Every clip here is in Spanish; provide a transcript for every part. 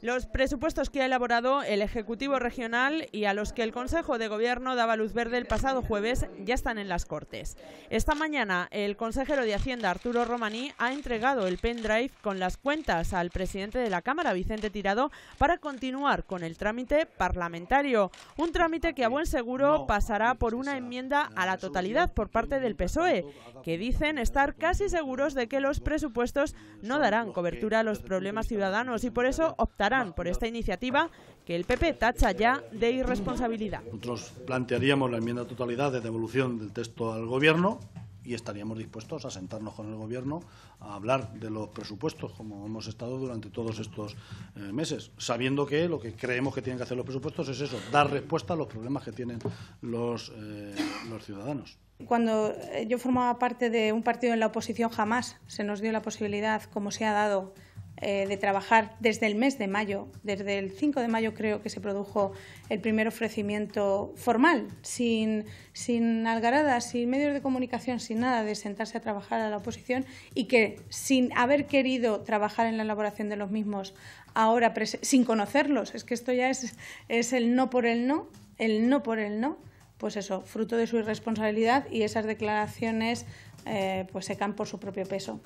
Los presupuestos que ha elaborado el Ejecutivo Regional y a los que el Consejo de Gobierno daba luz verde el pasado jueves ya están en las Cortes. Esta mañana el consejero de Hacienda Arturo Romaní ha entregado el pendrive con las cuentas al presidente de la Cámara, Vicente Tirado, para continuar con el trámite parlamentario. Un trámite que a buen seguro pasará por una enmienda a la totalidad por parte del PSOE, e, que dicen estar e. casi seguros de que los presupuestos no darán cobertura a los problemas ciudadanos y por eso optarán e por esta iniciativa que el PP tacha ya de irresponsabilidad. Nosotros plantearíamos la enmienda totalidad de devolución del texto al Gobierno y estaríamos dispuestos a sentarnos con el Gobierno a hablar de los presupuestos, como hemos estado durante todos estos eh, meses, sabiendo que lo que creemos que tienen que hacer los presupuestos es eso, dar respuesta a los problemas que tienen los, eh, los ciudadanos. Cuando eh, yo formaba parte de un partido en la oposición jamás se nos dio la posibilidad, como se ha dado, eh, de trabajar desde el mes de mayo. Desde el 5 de mayo creo que se produjo el primer ofrecimiento formal, sin, sin algaradas, sin medios de comunicación, sin nada, de sentarse a trabajar a la oposición y que sin haber querido trabajar en la elaboración de los mismos ahora, sin conocerlos, es que esto ya es, es el no por el no, el no por el no, pues eso, fruto de su irresponsabilidad y esas declaraciones eh, pues se por su propio peso.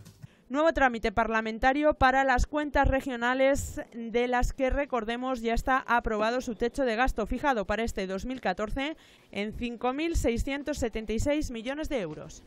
Nuevo trámite parlamentario para las cuentas regionales de las que, recordemos, ya está aprobado su techo de gasto fijado para este 2014 en 5.676 millones de euros.